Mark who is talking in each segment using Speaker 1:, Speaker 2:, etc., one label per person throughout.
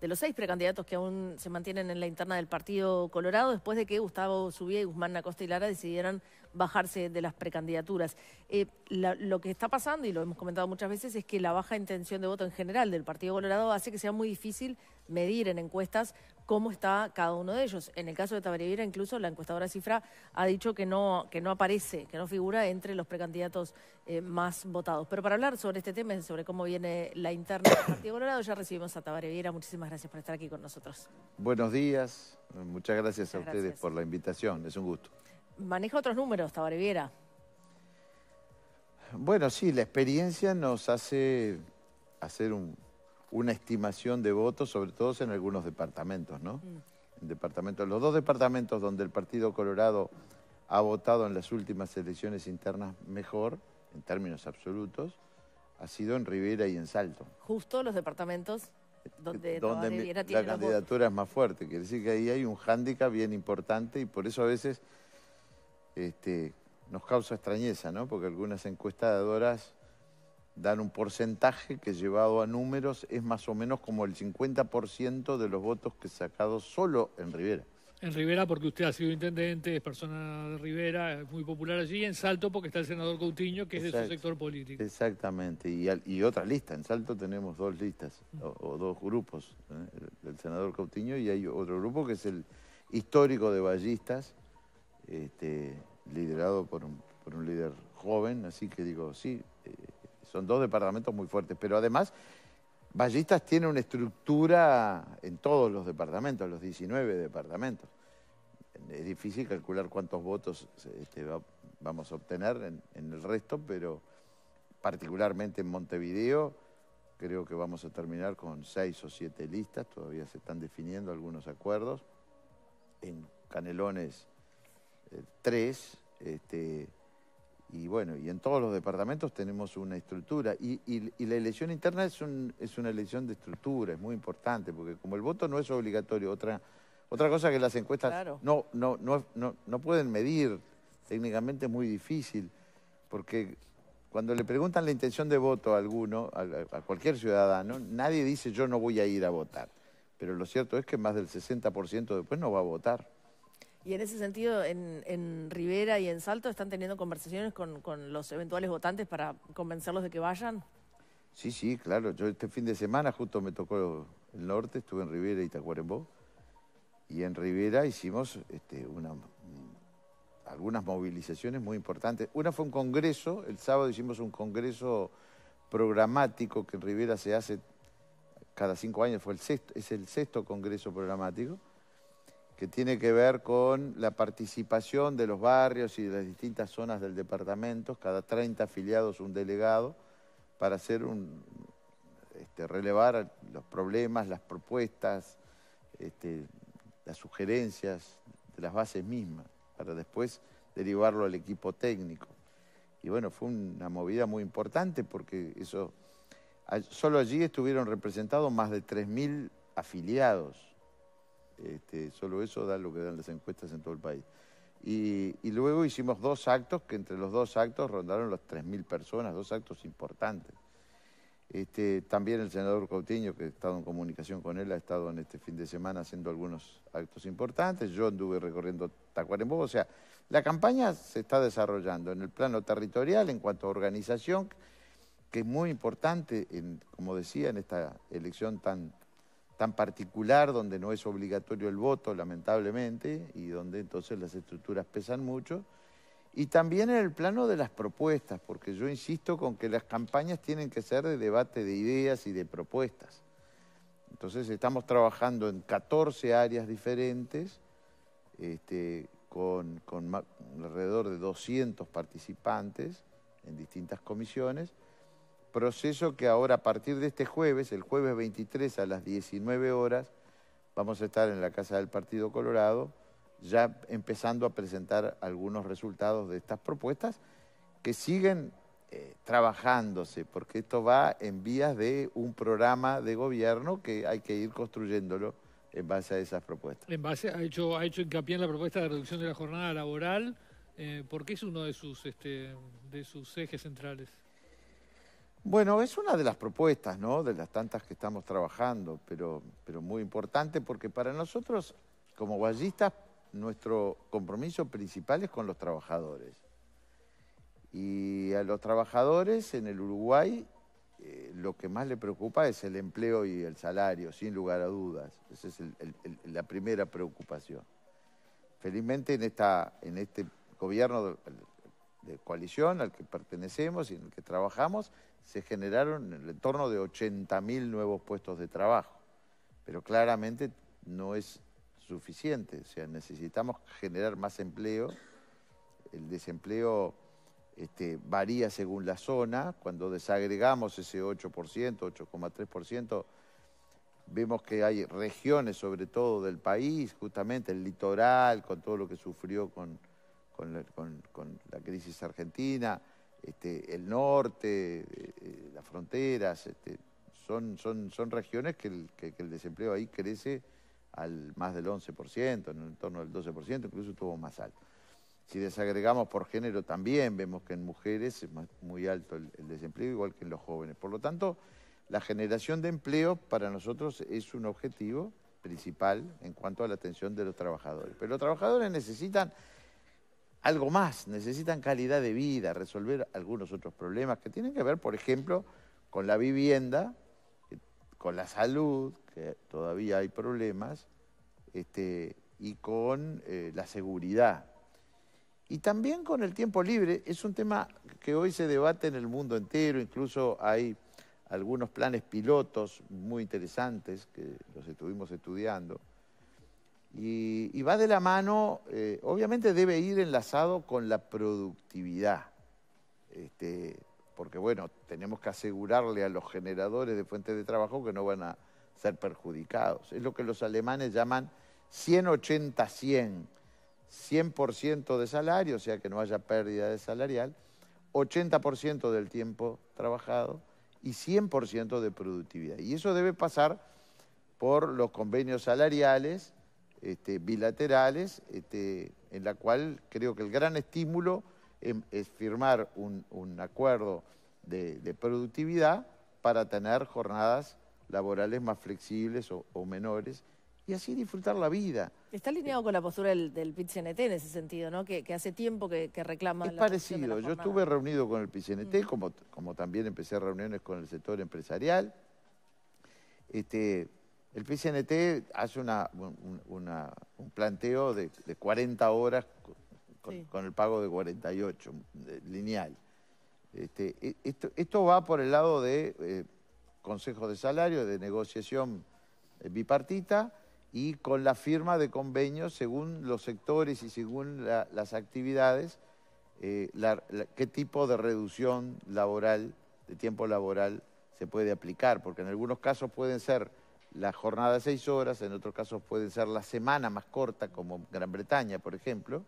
Speaker 1: de los seis precandidatos que aún se mantienen en la interna del Partido Colorado, después de que Gustavo Subía y Guzmán Acosta y Lara decidieran bajarse de las precandidaturas. Eh, lo que está pasando, y lo hemos comentado muchas veces, es que la baja intención de voto en general del Partido Colorado hace que sea muy difícil medir en encuestas cómo está cada uno de ellos. En el caso de Viera incluso la encuestadora Cifra ha dicho que no, aparece, que no figura entre los precandidatos eh, más votados. Pero para hablar sobre este tema, sobre cómo viene la interna del Partido Colorado, ya recibimos a Vieira. Muchísimas gracias por estar aquí con nosotros.
Speaker 2: Buenos días, muchas gracias a ustedes por la invitación, es un gusto
Speaker 1: maneja otros números, Riviera?
Speaker 2: Bueno, sí, la experiencia nos hace hacer una estimación de votos, sobre todo en algunos departamentos, ¿no? Mm. los dos departamentos donde el Partido Colorado ha votado en las últimas elecciones internas mejor, en términos absolutos, ha sido en Rivera y en Salto.
Speaker 1: Justo los departamentos donde, la candidatura
Speaker 2: es más fuerte. Quiere decir que ahí hay un hándicap bien importante y por eso a veces este, nos causa extrañeza, ¿no? Porque algunas encuestadoras dan un porcentaje que llevado a números es más o menos como el 50% de los votos que sacado solo en Rivera.
Speaker 3: En Rivera porque usted ha sido intendente, es persona de Rivera, es muy popular allí, y en Salto porque está el senador Coutinho, que es de su sector político.
Speaker 2: Exactamente, y, otra lista, en Salto tenemos dos listas, o, dos grupos, ¿eh? el, senador Coutinho y hay otro grupo que es el histórico de Ballistas, este, liderado por un, líder joven, así que digo, sí, eh, son dos departamentos muy fuertes, pero además Ballistas tiene una estructura en todos los departamentos, los 19 departamentos. Es difícil calcular cuántos votos este, vamos a obtener en, en el resto, pero particularmente en Montevideo, creo que vamos a terminar con seis o siete listas, todavía se están definiendo algunos acuerdos. En Canelones eh, tres, este, y bueno, y en todos los departamentos tenemos una estructura. Y, la elección interna es, un, es una elección de estructura, es muy importante, porque como el voto no es obligatorio, otra, otra cosa que las encuestas no, no, no, no, pueden medir, técnicamente es muy difícil, porque cuando le preguntan la intención de voto a alguno, a, a cualquier ciudadano, nadie dice yo no voy a ir a votar. Pero lo cierto es que más del 60% después no va a votar.
Speaker 1: Y en ese sentido, en, Rivera y en Salto, ¿están teniendo conversaciones con, los eventuales votantes para convencerlos de que vayan?
Speaker 2: Sí, sí, claro. Yo este fin de semana justo me tocó el norte, estuve en Rivera y Tacuarembó. Y en Rivera hicimos este, una, algunas movilizaciones muy importantes. Una fue un congreso, el sábado hicimos un congreso programático que en Rivera se hace cada cinco años, fue el sexto, es el sexto congreso programático que tiene que ver con la participación de los barrios y de las distintas zonas del departamento, cada 30 afiliados un delegado, para hacer un, este, relevar los problemas, las propuestas, este, las sugerencias de las bases mismas, para después derivarlo al equipo técnico. Y bueno, fue una movida muy importante porque eso, solo allí estuvieron representados más de 3.000 afiliados este, solo eso da lo que dan las encuestas en todo el país. Y, luego hicimos dos actos, que entre los dos actos rondaron las 3.000 personas, dos actos importantes. Este, también el senador Coutinho, que he estado en comunicación con él, ha estado en este fin de semana haciendo algunos actos importantes. Yo anduve recorriendo Tacuarembó. O sea, la campaña se está desarrollando en el plano territorial, en cuanto a organización, que es muy importante, en, como decía, en esta elección tan tan particular, donde no es obligatorio el voto, lamentablemente, y donde entonces las estructuras pesan mucho. Y también en el plano de las propuestas, porque yo insisto con que las campañas tienen que ser de debate de ideas y de propuestas. Entonces estamos trabajando en 14 áreas diferentes, este, con, con alrededor de 200 participantes en distintas comisiones, proceso que ahora a partir de este jueves, el jueves 23 a las 19 horas, vamos a estar en la Casa del Partido Colorado ya empezando a presentar algunos resultados de estas propuestas que siguen eh, trabajándose, porque esto va en vías de un programa de gobierno que hay que ir construyéndolo en base a esas propuestas.
Speaker 3: En base, ha hecho, ha hecho hincapié en la propuesta de reducción de la jornada laboral, eh, porque es uno de sus, este, de sus ejes centrales.
Speaker 2: Bueno, es una de las propuestas, ¿no? De las tantas que estamos trabajando, pero, pero muy importante porque para nosotros, como guayistas, nuestro compromiso principal es con los trabajadores. Y a los trabajadores en el Uruguay eh, lo que más le preocupa es el empleo y el salario, sin lugar a dudas. Esa es la primera preocupación. Felizmente en, esta, en este gobierno de coalición al que pertenecemos y en el que trabajamos, se generaron en el torno de 80.000 nuevos puestos de trabajo. Pero claramente no es suficiente, o sea, necesitamos generar más empleo. El desempleo este, varía según la zona, cuando desagregamos ese 8%, 8,3%, vemos que hay regiones, sobre todo del país, justamente el litoral, con todo lo que sufrió con, con, con la crisis argentina, este, el norte, eh, eh, las fronteras, este, son, son, son regiones que el, desempleo ahí crece al más del 11%, en torno del 12%, incluso estuvo más alto. Si desagregamos por género también, vemos que en mujeres es muy alto el desempleo, igual que en los jóvenes. Por lo tanto, la generación de empleo para nosotros es un objetivo principal en cuanto a la atención de los trabajadores. Pero los trabajadores necesitan algo más, necesitan calidad de vida, resolver algunos otros problemas que tienen que ver, por ejemplo, con la vivienda, con la salud, que todavía hay problemas, este, y con eh, la seguridad. Y también con el tiempo libre, es un tema que hoy se debate en el mundo entero, incluso hay algunos planes pilotos muy interesantes que los estuvimos estudiando. Y, va de la mano, eh, obviamente debe ir enlazado con la productividad, este, porque bueno, tenemos que asegurarle a los generadores de fuentes de trabajo que no van a ser perjudicados. Es lo que los alemanes llaman 180-100, 100% de salario, o sea que no haya pérdida de salarial, 80% del tiempo trabajado y 100% de productividad. Y eso debe pasar por los convenios salariales este, bilaterales, este, en la cual creo que el gran estímulo em, es, firmar un, acuerdo de, productividad para tener jornadas laborales más flexibles o, menores y así disfrutar la vida.
Speaker 1: Está alineado con la postura del, del en ese sentido, ¿no? Que, hace tiempo que, que reclama. Es parecido. Yo estuve
Speaker 2: reunido con el PICNT como, como también empecé reuniones con el sector empresarial. Este, el PCNT hace un, planteo de, 40 horas con, el pago de 48, lineal. Este, e, esto, va por el lado de eh, consejos de salario, de negociación eh, bipartita y con la firma de convenios según los sectores y según las actividades, eh, qué tipo de reducción laboral, de tiempo laboral, se puede aplicar, porque en algunos casos pueden ser la jornada de seis horas, en otros casos puede ser la semana más corta, como Gran Bretaña, por ejemplo.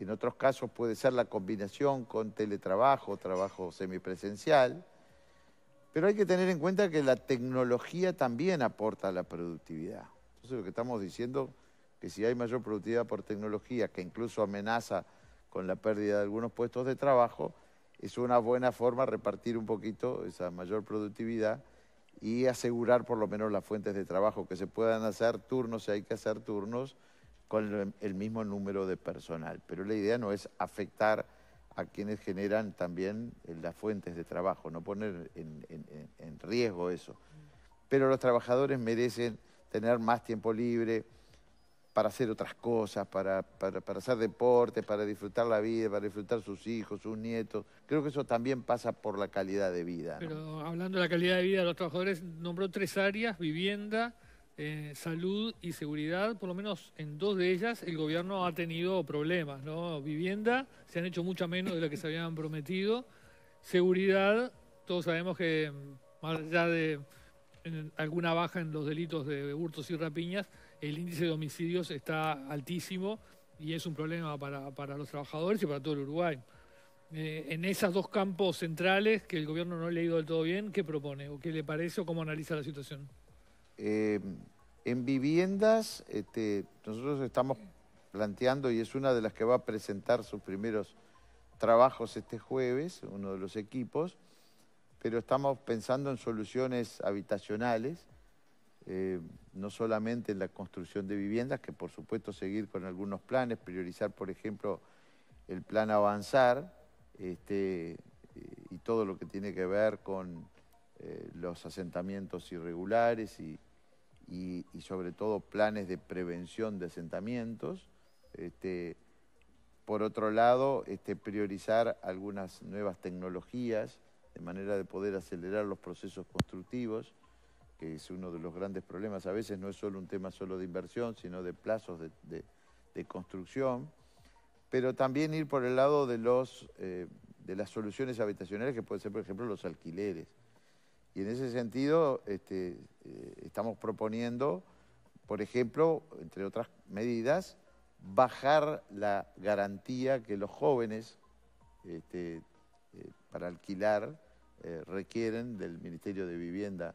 Speaker 2: En otros casos puede ser la combinación con teletrabajo, trabajo semipresencial. Pero hay que tener en cuenta que la tecnología también aporta a la productividad. Entonces lo que estamos diciendo que si hay mayor productividad por tecnología, que incluso amenaza con la pérdida de algunos puestos de trabajo, es una buena forma repartir un poquito esa mayor productividad y asegurar por lo menos las fuentes de trabajo, que se puedan hacer turnos, si hay que hacer turnos, con el mismo número de personal. Pero la idea no es afectar a quienes generan también eh, las fuentes de trabajo, no poner en, en, riesgo eso. Mm. Pero los trabajadores merecen tener más tiempo libre, para hacer otras cosas, para, para, hacer deporte, para disfrutar la vida, para disfrutar sus hijos, sus nietos. Creo que eso también pasa por la calidad de vida.
Speaker 3: Pero hablando de la calidad de vida de los trabajadores, nombró tres áreas, vivienda, eh, salud y seguridad, por lo menos en dos de ellas el gobierno ha tenido problemas, ¿no? Vivienda, se han hecho mucho menos de lo que se habían prometido. Seguridad, todos sabemos que mm, más allá de alguna baja en los delitos de hurtos y rapiñas, el índice de homicidios está altísimo y es un problema para, para los trabajadores y para todo el Uruguay. Eh, en esos dos campos centrales que el gobierno no ha leído del todo bien, ¿qué propone o qué le parece o cómo analiza la situación?
Speaker 2: Eh, en viviendas, este, nosotros estamos planteando, y es una de las que va a presentar sus primeros trabajos este jueves, uno de los equipos, pero estamos pensando en soluciones habitacionales eh, no solamente en la construcción de viviendas, que por supuesto seguir con algunos planes, priorizar por ejemplo el plan avanzar este, eh, y todo lo que tiene que ver con eh, los asentamientos irregulares y, sobre todo planes de prevención de asentamientos. Este, por otro lado, este, priorizar algunas nuevas tecnologías de manera de poder acelerar los procesos constructivos que es uno de los grandes problemas. A veces no es solo un tema solo de inversión, sino de plazos de, construcción, pero también ir por el lado de, los, eh, de las soluciones habitacionales, que pueden ser, por ejemplo, los alquileres. Y en ese sentido, este, eh, estamos proponiendo, por ejemplo, entre otras medidas, bajar la garantía que los jóvenes este, eh, para alquilar requieren del Ministerio de Vivienda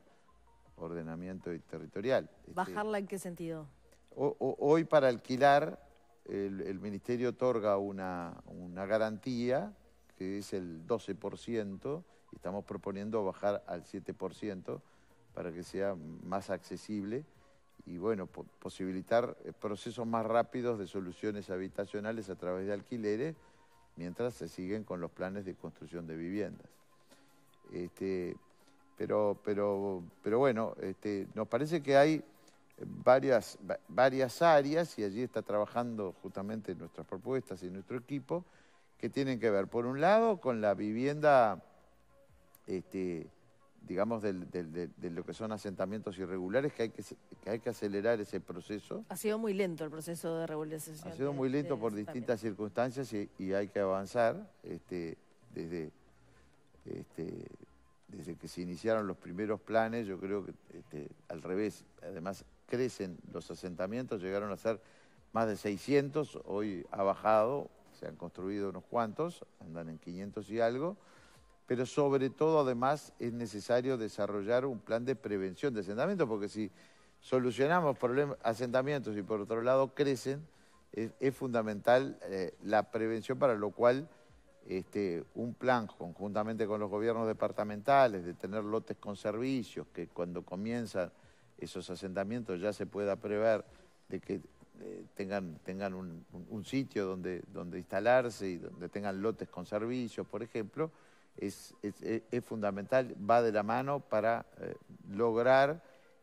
Speaker 2: ordenamiento territorial. Este, ¿Bajarla
Speaker 1: en qué sentido?
Speaker 2: hoy para alquilar, el, Ministerio otorga una, una, garantía, que es el 12%, y estamos proponiendo bajar al 7% para que sea más accesible y bueno, posibilitar eh, procesos más rápidos de soluciones habitacionales a través de alquileres, mientras se siguen con los planes de construcción de viviendas. Este, pero, pero, bueno, este, nos parece que hay varias, varias áreas, y allí está trabajando justamente nuestras propuestas y nuestro equipo, que tienen que ver, por un lado, con la vivienda, este, digamos, de, lo que son asentamientos irregulares, que hay que, hay que acelerar ese proceso.
Speaker 1: Ha sido muy lento el proceso de regularización. Ha sido muy lento por distintas
Speaker 2: circunstancias y, hay que avanzar este, desde... Este, desde que se iniciaron los primeros planes, yo creo que este, al revés, además crecen los asentamientos, llegaron a ser más de 600, hoy ha bajado, se han construido unos cuantos, andan en 500 y algo, pero sobre todo además es necesario desarrollar un plan de prevención de asentamientos, porque si solucionamos problemas, asentamientos y por otro lado crecen, es, fundamental eh, la prevención para lo cual este, un plan conjuntamente con los gobiernos departamentales de tener lotes con servicios, que cuando comienzan esos asentamientos ya se pueda prever de que eh, tengan, tengan un, sitio donde, donde instalarse y donde tengan lotes con servicios, por ejemplo, es, fundamental, va de la mano para eh, lograr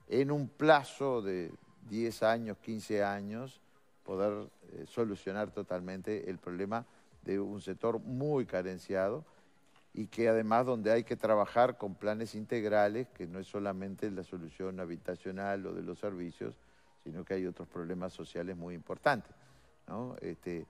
Speaker 2: en un plazo de 10 años, 15 años, poder eh, solucionar totalmente el problema de un sector muy carenciado y que además donde hay que trabajar con planes integrales, que no es solamente la solución habitacional o de los servicios, sino que hay otros problemas sociales muy importantes. Este,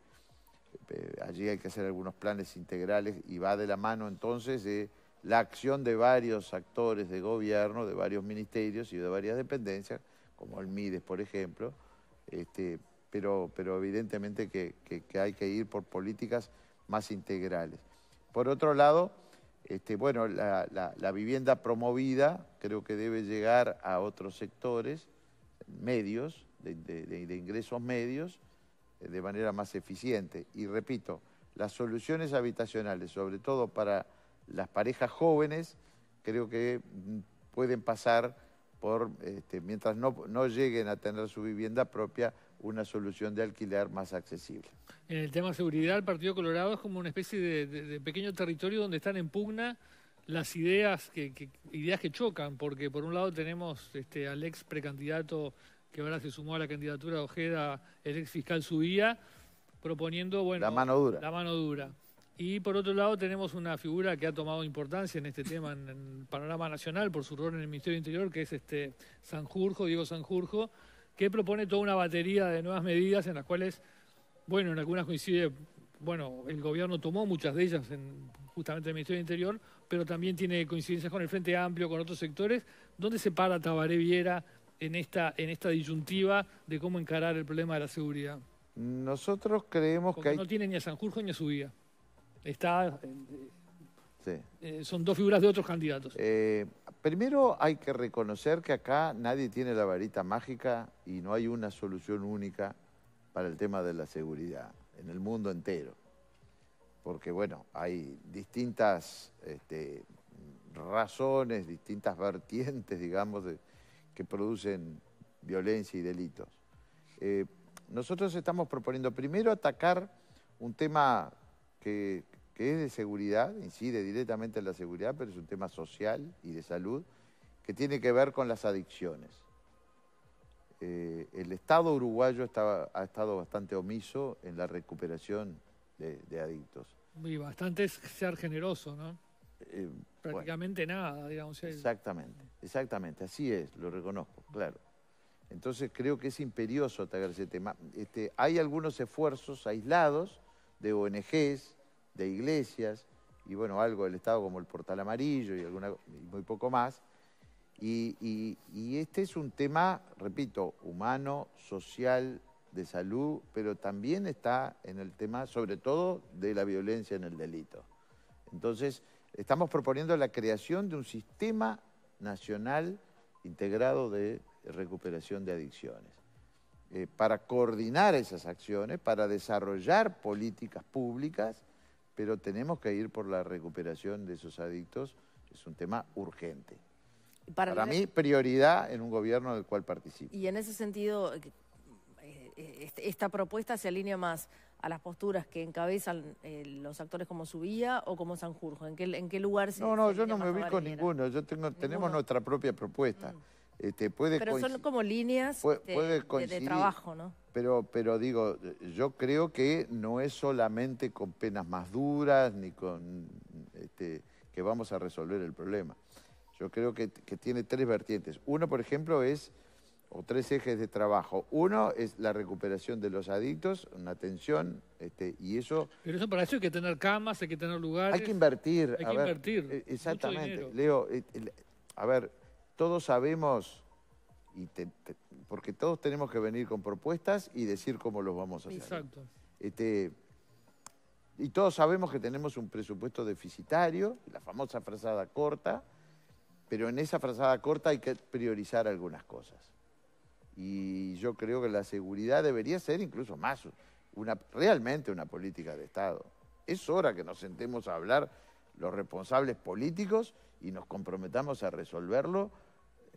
Speaker 2: eh, allí hay que hacer algunos planes integrales y va de la mano entonces de la acción de varios actores de gobierno, de varios ministerios y de varias dependencias, como el MIDES, por ejemplo, este, pero, evidentemente que, hay que ir por políticas más integrales. Por otro lado, este, bueno, la, vivienda promovida creo que debe llegar a otros sectores, medios, de, ingresos medios, de manera más eficiente. Y repito, las soluciones habitacionales, sobre todo para las parejas jóvenes, creo que pueden pasar por, este, mientras no lleguen a tener su vivienda propia, una solución de alquiler más accesible.
Speaker 3: En el tema de seguridad, el Partido Colorado es como una especie de, pequeño territorio donde están en pugna las ideas que, ideas que chocan, porque por un lado tenemos este, al ex precandidato que ahora se sumó a la candidatura de Ojeda, el ex fiscal Subía, proponiendo, bueno... La mano dura. La mano dura. Y por otro lado tenemos una figura que ha tomado importancia en este tema, en, el panorama nacional, por su rol en el Ministerio del Interior, que es este Sanjurjo, Diego Sanjurjo, que propone toda una batería de nuevas medidas en las cuales, bueno, en algunas coincide, bueno, el gobierno tomó muchas de ellas en justamente el Ministerio del Interior, pero también tiene coincidencias con el Frente Amplio, con otros sectores. ¿Dónde se para Tabaré Viera en esta, en esta disyuntiva de cómo encarar el problema de la seguridad?
Speaker 2: Nosotros creemos que hay... No
Speaker 3: tiene ni a Sanjurjo ni a su vía. Está... Eh, son dos
Speaker 2: figuras de otros candidatos. Eh, primero hay que reconocer que acá nadie tiene la varita mágica y no hay una solución única para el tema de la seguridad en el mundo entero. Porque bueno, hay distintas este, razones, distintas vertientes, digamos, que producen violencia y delitos. Eh, nosotros estamos proponiendo primero atacar un tema que que es de seguridad, incide directamente en la seguridad, pero es un tema social y de salud, que tiene que ver con las adicciones. Eh, el Estado uruguayo ha estado bastante omiso en la recuperación de, adictos.
Speaker 3: Y bastante es ser generoso, ¿no? Eh, Prácticamente nada, digamos.
Speaker 2: Exactamente, exactamente, así es, lo reconozco, claro. Entonces creo que es imperioso atacar ese tema. Este, hay algunos esfuerzos aislados de ONGs, de iglesias y bueno, algo del Estado como el Portal Amarillo y, alguna, muy poco más. Y, este es un tema, repito, humano, social, de salud, pero también está en el tema, sobre todo, de la violencia en el delito. Entonces, estamos proponiendo la creación de un sistema nacional integrado de recuperación de adicciones, eh, para coordinar esas acciones, para desarrollar políticas públicas pero tenemos que ir por la recuperación de esos adictos, es un tema urgente. Para, mí, prioridad en un gobierno del cual participo.
Speaker 1: Y en ese sentido, eh, eh, este, esta propuesta se alinea más a las posturas que encabezan eh, los actores como Subía o como Sanjurjo? ¿En qué, en qué lugar se No, no, yo
Speaker 2: no me ubico ninguno. Yo tenemos nuestra propia propuesta. Mm. Este, puede pero son
Speaker 1: como líneas de, trabajo, ¿no?
Speaker 2: Pero, pero digo, yo creo que no es solamente con penas más duras ni con este, que vamos a resolver el problema. Yo creo que, tiene tres vertientes. Uno, por ejemplo, es, o tres ejes de trabajo. Uno es la recuperación de los adictos, una atención, este, y eso...
Speaker 3: Pero eso para eso hay que tener camas, hay que tener lugares. Hay que
Speaker 2: invertir. Hay que invertir. E, exactamente. Leo, a ver, todos sabemos, porque todos tenemos que venir con propuestas y decir cómo los vamos a hacer. Exacto. Este, y todos sabemos que tenemos un presupuesto deficitario, la famosa frazada corta, pero en esa frazada corta hay que priorizar algunas cosas. Y yo creo que la seguridad debería ser incluso más, una, realmente una política de Estado. Es hora que nos sentemos a hablar los responsables políticos y nos comprometamos a resolverlo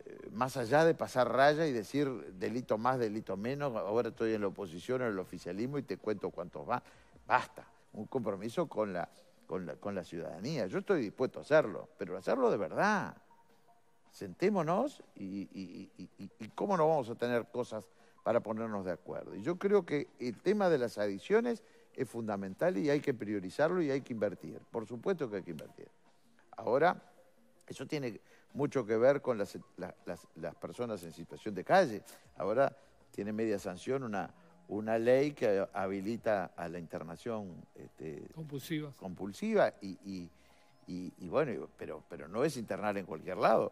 Speaker 2: eh, más allá de pasar raya y decir delito más, delito menos, ahora estoy en la oposición, en el oficialismo y te cuento cuántos va, basta, un compromiso con la, con la, ciudadanía. Yo estoy dispuesto a hacerlo, pero hacerlo de verdad. Sentémonos y, cómo no vamos a tener cosas para ponernos de acuerdo. Y yo creo que el tema de las adiciones es fundamental y hay que priorizarlo y hay que invertir. Por supuesto que hay que invertir. Ahora, eso tiene mucho que ver con las, las, personas en situación de calle. Ahora tiene media sanción una, una ley que habilita a la internación este, compulsiva. compulsiva y, y, y, bueno, pero, pero no es internar en cualquier lado.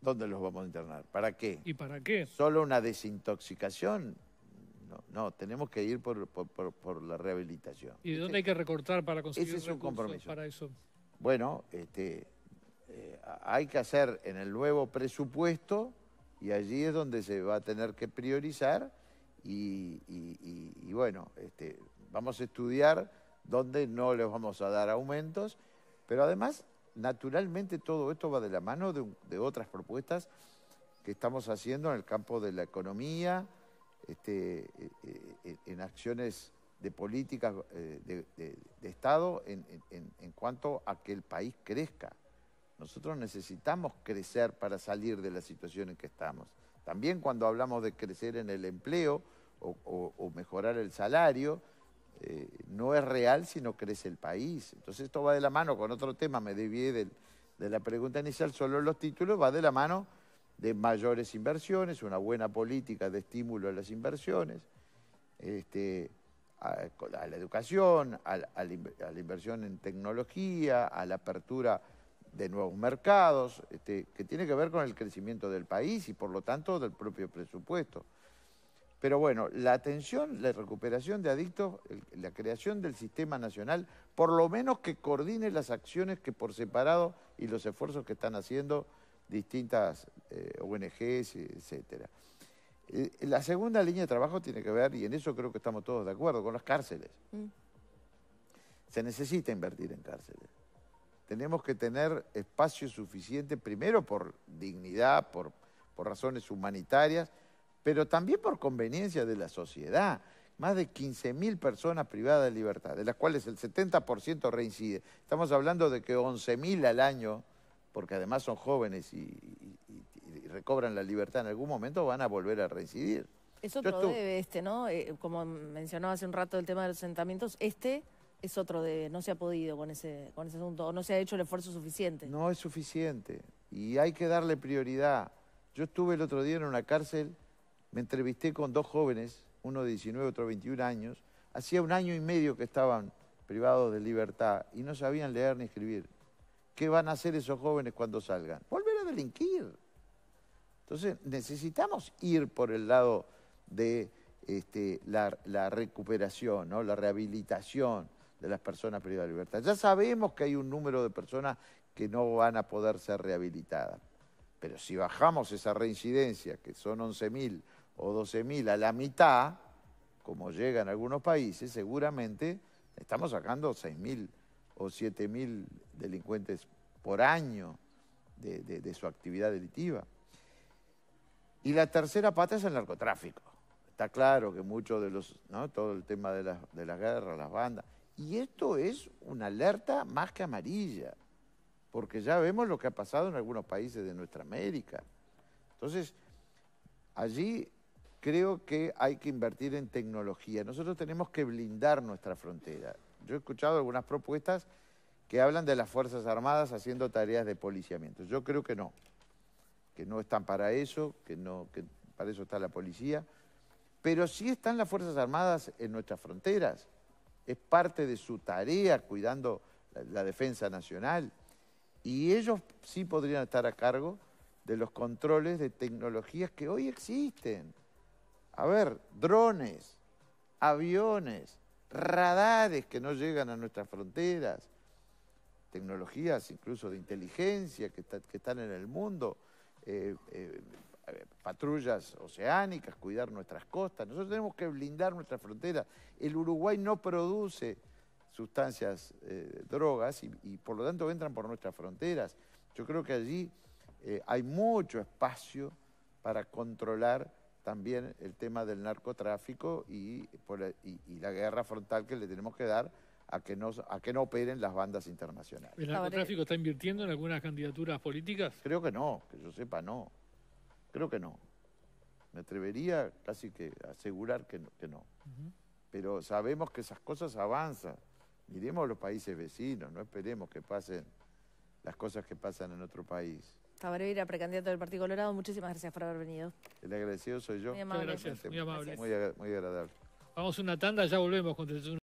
Speaker 2: ¿Dónde los vamos a internar? ¿Para qué? ¿Y para qué? ¿Solo una desintoxicación? No, no tenemos que ir por, la rehabilitación. ¿Y de
Speaker 3: dónde hay que recortar para conseguir Ese es un compromiso. para eso?
Speaker 2: Bueno, este, eh, hay que hacer en el nuevo presupuesto y allí es donde se va a tener que priorizar y, bueno, este, vamos a estudiar dónde no les vamos a dar aumentos, pero además, naturalmente todo esto va de la mano de, otras propuestas que estamos haciendo en el campo de la economía, este, eh, eh, en acciones de políticas de, Estado en cuanto a que el país crezca. Nosotros necesitamos crecer para salir de la situación en que estamos. También cuando hablamos de crecer en el empleo o, mejorar el salario, eh, no es real si no crece el país. Entonces esto va de la mano con otro tema, me desvié de, la pregunta inicial, solo los títulos, va de la mano de mayores inversiones, una buena política de estímulo a las inversiones, este, a, la educación, a, a la inversión en tecnología, a la apertura de nuevos mercados, este, que tiene que ver con el crecimiento del país y por lo tanto del propio presupuesto. Pero bueno, la atención, la recuperación de adictos, la creación del sistema nacional, por lo menos que coordine las acciones que por separado y los esfuerzos que están haciendo distintas eh, ONGs, etc. Eh, la segunda línea de trabajo tiene que ver, y en eso creo que estamos todos de acuerdo, con las cárceles. Mm. Se necesita invertir en cárceles tenemos que tener espacio suficiente, primero por dignidad, por, por razones humanitarias, pero también por conveniencia de la sociedad. Más de 15.000 personas privadas de libertad, de las cuales el 70% reincide. Estamos hablando de que 11.000 al año, porque además son jóvenes y, recobran la libertad en algún momento, van a volver a reincidir.
Speaker 1: Eso otro debe este, ¿no? Eh, como mencionó hace un rato el tema de los asentamientos, este es otro de no se ha podido con ese, con ese asunto, o no se ha hecho el esfuerzo suficiente. No es
Speaker 2: suficiente y hay que darle prioridad. Yo estuve el otro día en una cárcel, me entrevisté con dos jóvenes, uno de 19, otro de 21 años, hacía un año y medio que estaban privados de libertad y no sabían leer ni escribir. ¿Qué van a hacer esos jóvenes cuando salgan? Volver a delinquir. Entonces necesitamos ir por el lado de este, la, la recuperación, ¿no? la rehabilitación de las personas privadas de libertad. Ya sabemos que hay un número de personas que no van a poder ser rehabilitadas, pero si bajamos esa reincidencia, que son 11.000 o 12.000, a la mitad, como llega en algunos países, seguramente estamos sacando 6.000 o 7.000 delincuentes por año de, su actividad delictiva. Y la tercera pata es el narcotráfico está claro que mucho de los, ¿no? todo el tema de las guerras, las bandas, y esto es una alerta más que amarilla, porque ya vemos lo que ha pasado en algunos países de nuestra América. Entonces, allí creo que hay que invertir en tecnología. Nosotros tenemos que blindar nuestra frontera. Yo he escuchado algunas propuestas que hablan de las Fuerzas Armadas haciendo tareas de policiamiento. Yo creo que no, que no están para eso, que, no, que para eso está la policía, pero sí están las Fuerzas Armadas en nuestras fronteras es parte de su tarea cuidando la, defensa nacional. Y ellos sí podrían estar a cargo de los controles de tecnologías que hoy existen. A ver, drones, aviones, radares que no llegan a nuestras fronteras, tecnologías incluso de inteligencia que, que están en el mundo, eh, eh, eh, patrullas oceánicas, cuidar nuestras costas. Nosotros tenemos que blindar nuestras fronteras. El Uruguay no produce sustancias, eh, drogas, y, por lo tanto entran por nuestras fronteras. Yo creo que allí eh, hay mucho espacio para controlar también el tema del narcotráfico y, la guerra frontal que le tenemos que dar a que a que no operen las bandas internacionales.
Speaker 3: ¿El narcotráfico está invirtiendo en algunas
Speaker 2: candidaturas políticas? Creo que no, que yo sepa no. Creo que no. Me atrevería casi que asegurar que no. Pero sabemos que esas cosas avanzan. Miremos a los países vecinos, no esperemos que pasen las cosas que pasan en otro país.
Speaker 1: Tabaré precandidato del Partido Colorado, muchísimas gracias por haber venido.
Speaker 2: El agradecido soy yo. Muy amable. muy, agradable.
Speaker 3: Vamos una tanda, ya volvemos con